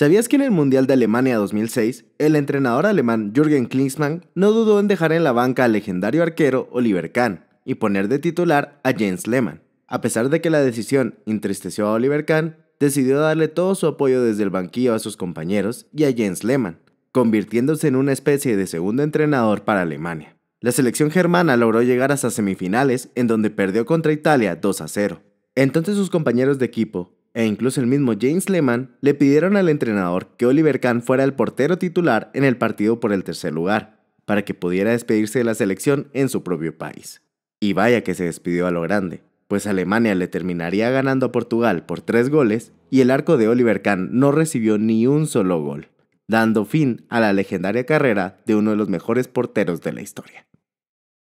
¿Sabías que en el Mundial de Alemania 2006, el entrenador alemán Jürgen Klinsmann no dudó en dejar en la banca al legendario arquero Oliver Kahn y poner de titular a Jens Lehmann? A pesar de que la decisión entristeció a Oliver Kahn, decidió darle todo su apoyo desde el banquillo a sus compañeros y a Jens Lehmann, convirtiéndose en una especie de segundo entrenador para Alemania. La selección germana logró llegar hasta semifinales en donde perdió contra Italia 2 a 0. Entonces sus compañeros de equipo, e incluso el mismo James Lehmann le pidieron al entrenador que Oliver Kahn fuera el portero titular en el partido por el tercer lugar, para que pudiera despedirse de la selección en su propio país. Y vaya que se despidió a lo grande, pues Alemania le terminaría ganando a Portugal por tres goles y el arco de Oliver Kahn no recibió ni un solo gol, dando fin a la legendaria carrera de uno de los mejores porteros de la historia.